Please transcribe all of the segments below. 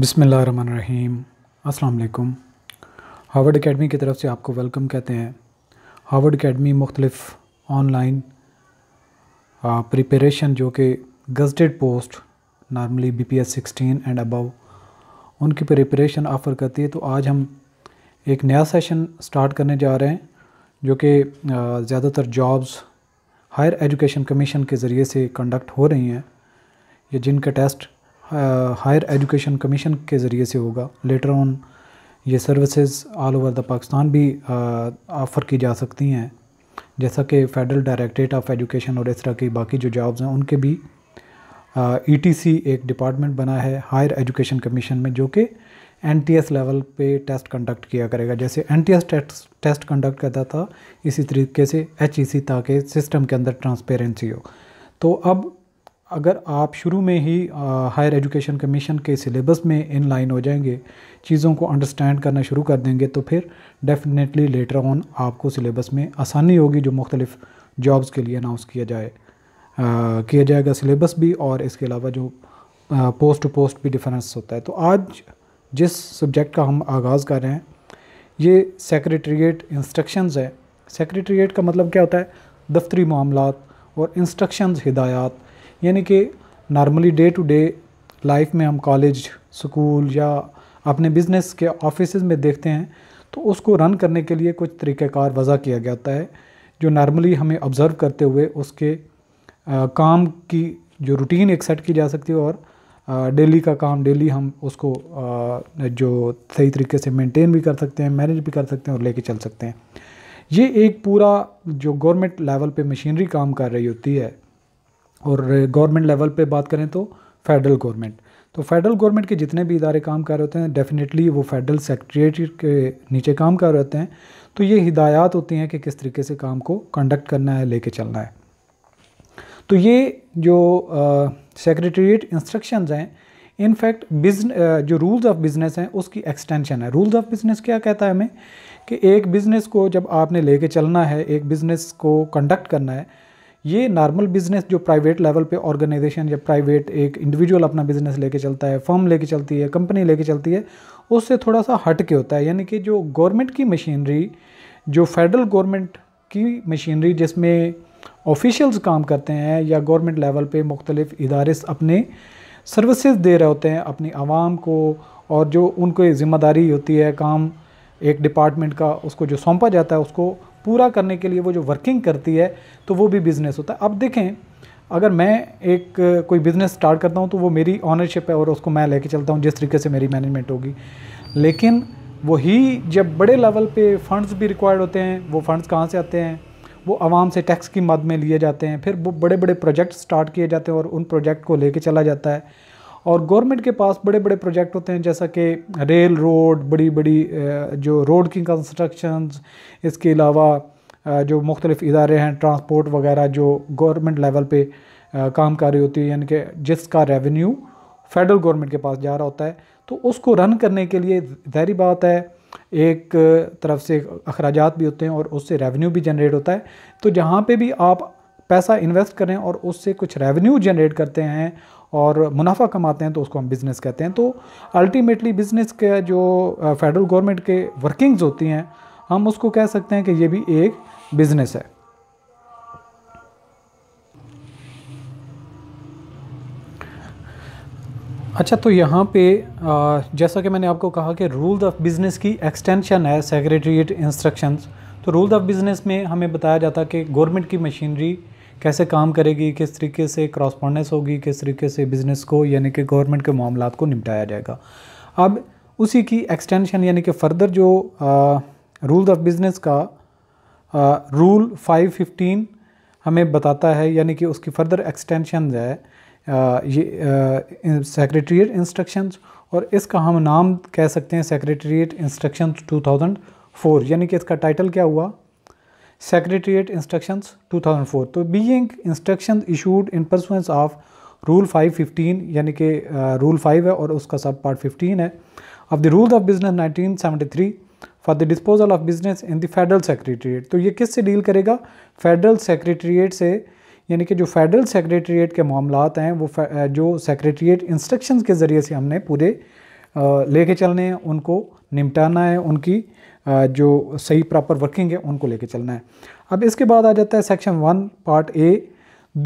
बिसमीम् अल्लाम Harvard academy की तरफ से आपको वेलकम कहते हैं हार्वर्ड अकेडमी मुख्तलिफ़ ऑनलाइन प्रिपरेशन जो कि gazetted post normally B P S sixteen and above उनकी प्रिपरेशन ऑफ़र करती है तो आज हम एक नया सेशन स्टार्ट करने जा रहे हैं जो कि ज़्यादातर जॉब्स हायर एजुकेशन कमीशन के ज़रिए से कंडक्ट हो रही हैं या जिनके टेस्ट हायर एजुकेशन कमीशन के ज़रिए से होगा लेटर ऑन ये services all over the Pakistan भी ऑफ़र की जा सकती हैं जैसा कि फेडरल डायरेक्ट्रेट ऑफ एजुकेशन और इस तरह की बाकी जो जॉब्स हैं उनके भी ईटीसी e एक डिपार्टमेंट बना है हायर एजुकेशन कमीशन में जो कि एनटीएस लेवल पे टेस्ट कंडक्ट किया करेगा जैसे एनटीएस टेस्ट टेस्ट कंडक्ट करता था इसी तरीके से एचईसी e ताकि सिस्टम के अंदर ट्रांसपेरेंसी हो तो अब अगर आप शुरू में ही हायर एजुकेशन कमीशन के सिलेबस में इन लाइन हो जाएंगे चीज़ों को अंडरस्टैंड करना शुरू कर देंगे तो फिर डेफिनेटली लेटर ऑन आपको सिलेबस में आसानी होगी जो मुख्तलिफ़ जॉब्स के लिए अनाउंस किया जाए आ, किया जाएगा सिलेबस भी और इसके अलावा जो आ, पोस्ट टू पोस्ट भी डिफरेंस होता है तो आज जिस सब्जेक्ट का हम आगाज़ कर रहे हैं ये सेक्रेटरीट इंस्ट्रक्शंस है सेक्रेटरीट का मतलब क्या होता है दफ्तरी मामला और इंस्ट्रक्शंस हिदायत यानी कि normally day to day life में हम कॉलेज स्कूल या अपने बिजनेस के ऑफिस में देखते हैं तो उसको रन करने के लिए कुछ तरीक़ाकार वज़ा किया जाता है जो नॉर्मली हमें ऑब्ज़र्व करते हुए उसके आ, काम की जो रूटीन एक सेट की जा सकती है और डेली का काम डेली हम उसको आ, जो सही तरीके से मेंटेन भी कर सकते हैं मैनेज भी कर सकते हैं और लेके चल सकते हैं ये एक पूरा जो गवर्नमेंट लेवल पे मशीनरी काम कर रही होती है और गवर्नमेंट लेवल पे बात करें तो फेडरल गवर्नमेंट तो फेडरल गवर्नमेंट के जितने भी इदारे काम कर रहे होते हैं डेफिनेटली वो फेडरल सेक्रेटरीट के नीचे काम कर रहे होते हैं तो ये हिदायत होती हैं कि किस तरीके से काम को कंडक्ट करना है लेके चलना है तो ये जो सेक्रेटरीट इंस्ट्रक्शंस हैं इनफैक्ट बिजन जो रूल्स ऑफ बिज़नेस हैं उसकी एक्सटेंशन है रूल्स ऑफ बिज़नेस क्या कहता है हमें कि एक बिज़नेस को जब आपने लेके चलना है एक बिज़नेस को कंडक्ट करना है ये नॉर्मल बिजनेस जो प्राइवेट लेवल पे ऑर्गेनाइजेशन या प्राइवेट एक इंडिविजुअल अपना बिजनेस लेके चलता है फर्म लेके चलती है कंपनी लेके चलती है उससे थोड़ा सा हट के होता है यानी कि जो गवर्नमेंट की मशीनरी जो फेडरल गवर्नमेंट की मशीनरी जिसमें ऑफिशियल्स काम करते हैं या गवर्नमेंट लेवल पे मुख्तलिफ इदारे अपने सर्विसेज दे रहे होते हैं अपनी आवाम को और जो उनको ज़िम्मेदारी होती है काम एक डिपार्टमेंट का उसको जो सौंपा जाता है उसको पूरा करने के लिए वो जो वर्किंग करती है तो वो भी बिज़नेस होता है अब देखें अगर मैं एक कोई बिज़नेस स्टार्ट करता हूँ तो वो मेरी ऑनरशिप है और उसको मैं लेके चलता हूँ जिस तरीके से मेरी मैनेजमेंट होगी लेकिन वही जब बड़े लेवल पे फंड्स भी रिक्वायर्ड होते हैं वो फंड्स कहाँ से आते हैं वो आवाम से टैक्स की मद में लिए जाते हैं फिर वो बड़े बड़े प्रोजेक्ट स्टार्ट किए जाते हैं और उन प्रोजेक्ट को लेके चला जाता है और गवर्नमेंट के पास बड़े बड़े प्रोजेक्ट होते हैं जैसा कि रेल रोड बड़ी बड़ी जो रोड की कंस्ट्रक्शन इसके अलावा जो मुख्तलिफ इदारे हैं ट्रांसपोर्ट वगैरह जो गवर्नमेंट लेवल पे काम कर रही होती है यानी कि जिसका रेवेन्यू फेडरल गवर्नमेंट के पास जा रहा होता है तो उसको रन करने के लिए जहरी बात है एक तरफ से अखराज भी होते हैं और उससे रेवेन्यू भी जनरेट होता है तो जहाँ पे भी आप पैसा इन्वेस्ट करें और उससे कुछ रेवेन्यू जनरेट करते हैं और मुनाफा कमाते हैं तो उसको हम बिज़नेस कहते हैं तो अल्टीमेटली बिज़नेस के जो फेडरल गवर्नमेंट के वर्किंग्स होती हैं हम उसको कह सकते हैं कि ये भी एक बिज़नेस है अच्छा तो यहाँ पे जैसा कि मैंने आपको कहा कि रूल्स ऑफ बिज़नेस की एक्सटेंशन है सेक्रेटरीट इंस्ट्रक्शंस तो रूल्स ऑफ बिज़नेस में हमें बताया जाता है कि गवर्नमेंट की मशीनरी कैसे काम करेगी किस तरीके से क्रॉसपॉन्डेंस होगी किस तरीके से बिज़नेस को यानी कि गवर्नमेंट के मामला को निपटाया जाएगा अब उसी की एक्सटेंशन यानी कि फ़र्दर जो रूल्स ऑफ बिज़नेस का रूल फाइव फिफ्टीन हमें बताता है यानी कि उसकी फ़र्दर एक्सटेंशन है ये सेक्रेटरीट इंस्ट्रक्शंस और इसका हम नाम कह सकते हैं सेक्रेटरीट इंस्ट्रक्शंस 2004 यानी कि इसका टाइटल क्या हुआ टू थाउजेंड 2004 तो being instruction issued in pursuance of rule 515 यानी कि रूल फाइव है और उसका सब पार्ट 15 है of the rule of business 1973 for the disposal of business in the federal secretariat तो ये किस से डील करेगा फेडरल सेक्रेटरीट से यानी कि जो फेडरल सेक्रेटरीट के मामला हैं वो जो सेक्रेटरीट इंस्ट्रक्शन के ज़रिए से हमने पूरे लेके चलने हैं उनको निपटाना है उनकी जो सही प्रॉपर वर्किंग है उनको लेके चलना है अब इसके बाद आ जाता है section one part A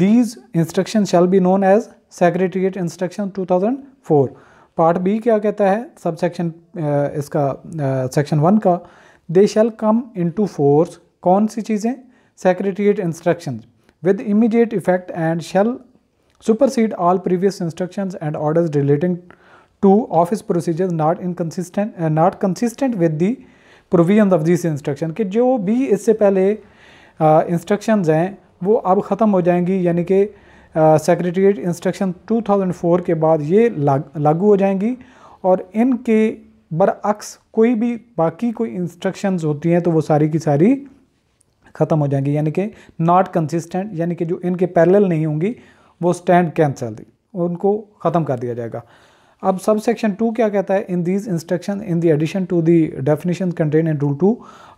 these instruction shall be known as secretariat instruction 2004 part B क्या कहता है सब सेक्शन इसका सेक्शन वन का दे शैल कम इन टू फोर्स कौन सी चीज़ें secretariat instruction with immediate effect and shall supersede all previous instruction and order relating to office procedures not in consistent not consistent with the provision of this instruction कि जो भी इससे पहले instruction हैं वो अब ख़त्म हो जाएंगी यानी कि सेक्रेटरीट इंस्ट्रक्शन 2004 के बाद ये लाग, लागू हो जाएंगी और इनके बरअक्स कोई भी बाकी कोई इंस्ट्रक्शंस होती हैं तो वो सारी की सारी ख़त्म हो जाएंगी यानी कि नॉट कंसिस्टेंट यानी कि जो इनके पैरेलल नहीं होंगी वो स्टैंड कैंसल उनको ख़त्म कर दिया जाएगा अब सब सेक्शन टू क्या कहता है in these instruction in the addition to the definition contain in rule two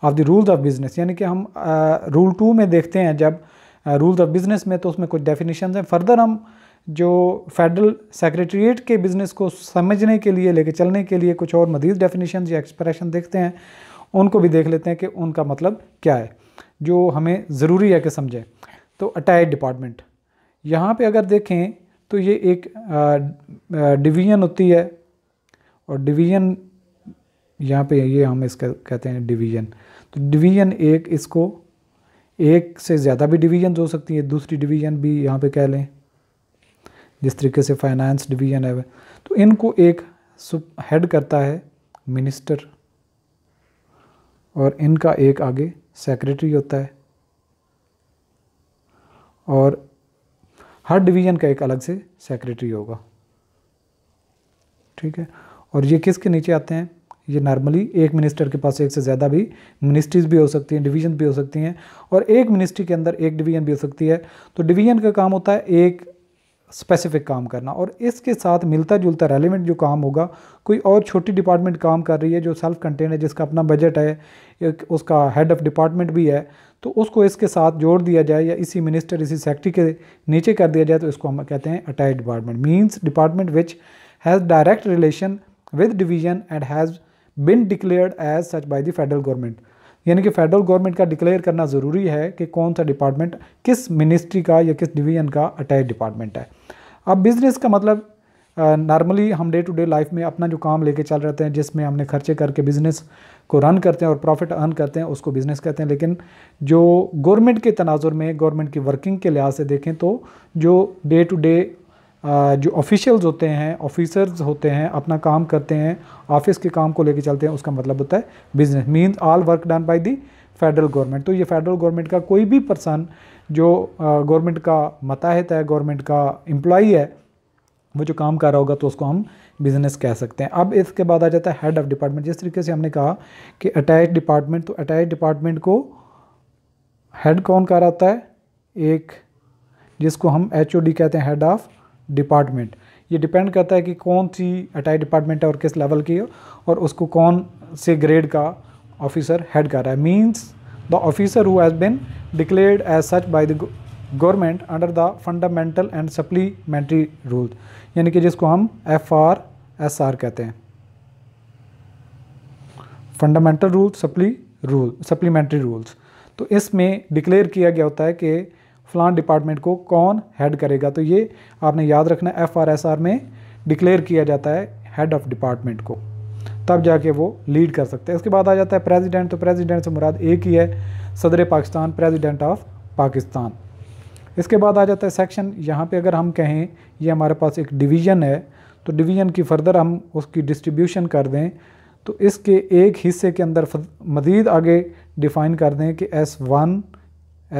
of the rules of business यानी कि हम रूल uh, टू में देखते हैं जब रूल्स ऑफ बिजनेस में तो उसमें कुछ डेफिनेशन हैं फर्दर हम जो फेडरल सेक्रेटरीट के बिज़नेस को समझने के लिए लेके चलने के लिए कुछ और मदीज डेफिनेशन या एक्सप्रेशन देखते हैं उनको भी देख लेते हैं कि उनका मतलब क्या है जो हमें ज़रूरी है कि समझें तो अटायर डिपार्टमेंट यहाँ पे अगर देखें तो ये एक डिवीजन होती है और डिवीजन यहाँ पे ये हम इसका कहते हैं डिवीजन तो डिवीजन एक इसको एक से ज़्यादा भी डिवीजन हो सकती है दूसरी डिवीजन भी यहाँ पे कह लें जिस तरीके से फाइनेंस डिवीजन है तो इनको एक सुप हेड करता है मिनिस्टर और इनका एक आगे सेक्रेटरी होता है और हर डिवीज़न का एक अलग से सेक्रेटरी होगा ठीक है और ये किसके नीचे आते हैं ये नॉर्मली एक मिनिस्टर के पास एक से ज़्यादा भी मिनिस्ट्रीज भी हो सकती हैं डिवीजन भी हो सकती हैं और एक मिनिस्ट्री के अंदर एक डिवीजन भी हो सकती है तो डिवीजन का काम होता है एक स्पेसिफिक काम करना और इसके साथ मिलता जुलता रेलिवेंट जो काम होगा कोई और छोटी डिपार्टमेंट काम कर रही है जो सेल्फ कंटेन है जिसका अपना बजट है उसका हेड ऑफ डिपार्टमेंट भी है तो उसको इसके साथ जोड़ दिया जाए या इसी मिनिस्टर इसी सेक्रेटरी के नीचे कर दिया जाए तो इसको हम कहते हैं attach department means department which has direct relation with division and has been declared as such by the federal government यानी कि फेडरल गवर्नमेंट का डिक्लेयर करना ज़रूरी है कि कौन सा डिपार्टमेंट किस मिनिस्ट्री का या किस डिवीजन का अटैच डिपार्टमेंट है अब बिज़नेस का मतलब नॉर्मली हम डे टू डे लाइफ में अपना जो काम लेके चल रहते हैं जिसमें हमने खर्चे करके बिज़नेस को रन करते हैं और प्रॉफिट अर्न करते हैं उसको बिज़नेस कहते हैं लेकिन जो गवर्नमेंट के तनाजुर में गवर्नमेंट की वर्किंग के लिहाज से देखें तो जो डे टू डे जो ऑफिशियल्स होते हैं ऑफिसर्स होते हैं अपना काम करते हैं ऑफिस के काम को लेके चलते हैं उसका मतलब होता है business means all work done by the federal government तो ये फेडरल गवर्नमेंट का कोई भी पर्सन जो गवर्नमेंट का मताहत है गवर्नमेंट का एम्प्लॉई है वो जो काम कर रहा होगा तो उसको हम बिज़नेस कह सकते हैं अब इसके बाद आ जाता है हेड ऑफ़ डिपार्टमेंट जिस तरीके से हमने कहा कि अटैच डिपार्टमेंट तो अटैच डिपार्टमेंट को हेड कौन कर आता है एक जिसको हम एच कहते हैं हेड ऑफ़ डिपार्टमेंट ये डिपेंड करता है कि कौन सी अटाई डिपार्टमेंट है और किस लेवल की है और उसको कौन से ग्रेड का ऑफिसर हेड कर रहा है means the officer who has been declared as such by the government under the fundamental and supplementary rules यानी कि जिसको हम एफ आर एस आर कहते हैं फंडामेंटल रूल सप्ली रूल सप्लीमेंट्री रूल्स तो इसमें डिक्लेयर किया गया होता है कि फलान डिपार्टमेंट को कौन हेड करेगा तो ये आपने याद रखना एफ आर एस आर में डिक्लेयर किया जाता है हेड ऑफ डिपार्टमेंट को तब जाके वो लीड कर सकते हैं इसके बाद आ जाता है प्रेसिडेंट तो प्रेसिडेंट से मुराद एक ही है सदर पाकिस्तान प्रेसिडेंट ऑफ पाकिस्तान इसके बाद आ जाता है सेक्शन यहाँ पे अगर हम कहें ये हमारे पास एक डिवीज़न है तो डिवीज़न की फर्दर हम उसकी डिस्ट्रीब्यूशन कर दें तो इसके एक हिस्से के अंदर मज़ीद आगे डिफ़ाइन कर दें कि S one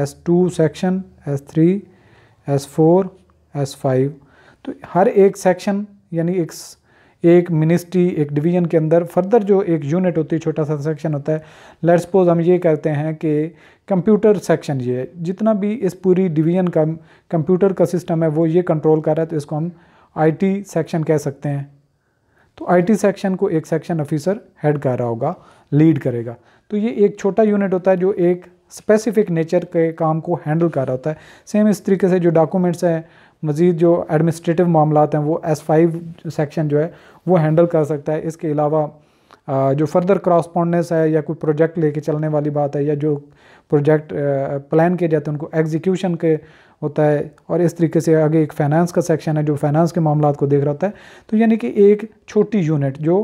S two section S three S four S five तो हर एक सेक्शन यानी एक एक मिनिस्ट्री एक डिवीजन के अंदर फर्दर जो एक यूनिट होती है छोटा सा सेक्शन होता है लेट सपोज हम ये कहते हैं कि कंप्यूटर सेक्शन ये है जितना भी इस पूरी डिवीजन का कंप्यूटर का सिस्टम है वो ये कंट्रोल कर रहा है तो इसको हम आईटी सेक्शन कह सकते हैं तो आईटी सेक्शन को एक सेक्शन ऑफिसर हेड कर रहा होगा लीड करेगा तो ये एक छोटा यूनिट होता है जो एक स्पेसिफिक नेचर के काम को हैंडल कर रहा होता है सेम इस तरीके से जो डॉक्यूमेंट्स हैं मज़ीद जो एडमिनिस्ट्रेटिव मामला हैं वो एस फाइव सेक्शन जो है वो हैंडल कर सकता है इसके अलावा जो फर्दर क्रॉसपॉन्डेंस है या कोई प्रोजेक्ट लेके चलने वाली बात है या जो प्रोजेक्ट प्लान किए जाते हैं उनको एग्जीक्यूशन के होता है और इस तरीके से आगे एक फाइनेंस का सेक्शन है जो फाइनेंस के मामला को देख रहा होता है तो यानी कि एक छोटी यूनिट जो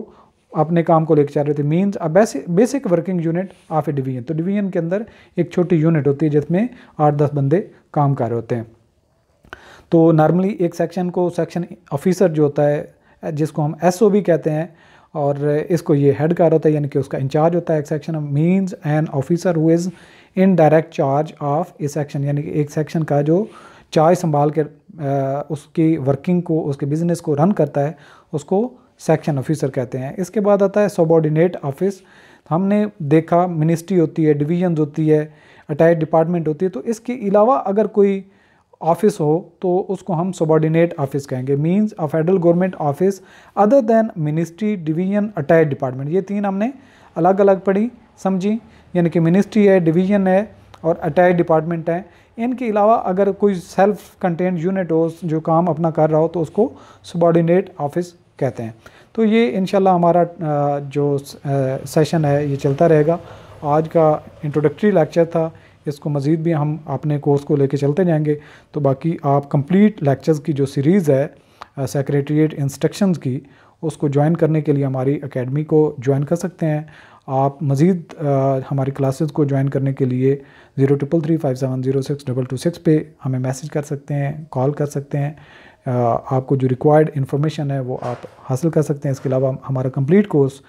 अपने काम को लेकर चल रहे थे means a basic working unit of a division तो डिवीजन के अंदर एक छोटी यूनिट होती है जिसमें आठ दस बंदे काम कर रहे होते हैं तो नॉर्मली एक सेक्शन को सेक्शन ऑफिसर जो होता है जिसको हम एस कहते हैं और इसको ये हेड कर होता है यानी कि उसका इंचार्ज होता है एक section means an officer who is in direct charge of a section यानी कि एक सेक्शन का जो चार्ज संभाल कर उसकी वर्किंग को उसके बिजनेस को रन करता है उसको सेक्शन ऑफिसर कहते हैं इसके बाद आता है सबॉर्डिनेट ऑफिस तो हमने देखा मिनिस्ट्री होती है डिवीजन होती है अटैच डिपार्टमेंट होती है तो इसके अलावा अगर कोई ऑफिस हो तो उसको हम सबॉर्डिनेट ऑफिस कहेंगे means a federal government office other than ministry division attach department ये तीन हमने अलग अलग पढ़ी समझी यानी कि मिनिस्ट्री है डिवीजन है और अटैच डिपार्टमेंट है इनके अलावा अगर कोई सेल्फ कंटेंट यूनिट हो जो काम अपना कर रहा हो तो उसको सबॉर्डिनेट ऑफिस कहते हैं तो ये इन हमारा जो सेशन है ये चलता रहेगा आज का इंट्रोडक्टरी लेक्चर था इसको मज़ीद भी हम अपने कोर्स को लेके चलते जाएंगे तो बाकी आप कंप्लीट लेक्चर्स की जो सीरीज़ है सेक्रेटरीट इंस्ट्रक्शंस की उसको ज्वाइन करने के लिए हमारी एकेडमी को ज्वाइन कर सकते हैं आप मज़ीद हमारी क्लासेस को ज्वाइन करने के लिए zero triple three five seven zero six double two six पे हमें मैसेज कर सकते हैं कॉल कर सकते हैं आपको जो रिक्वायर्ड इन्फॉर्मेशन है वो आप हासिल कर सकते हैं इसके अलावा हमारा कंप्लीट कोर्स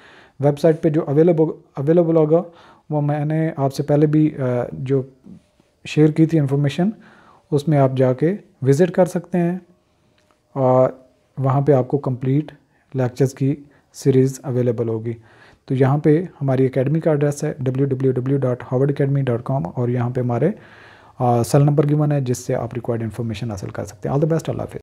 वेबसाइट पे जो अवेलेबल अवेलेबल होगा वो मैंने आपसे पहले भी जो शेयर की थी इन्फॉर्मेशन उसमें आप जाके विज़िट कर सकते हैं और वहाँ पे आपको कंप्लीट लेक्चर्स की सीरीज़ अवेलेबल होगी तो यहाँ पे हमारी एकेडमी का एड्रेस है डब्ल्यू और यहाँ पे हमारे सेल नंबर गिवन है जिससे आप रिक्वायर्ड इन्फॉर्मेशन हासिल कर सकते हैं ऑल द बेस्ट अल्लाह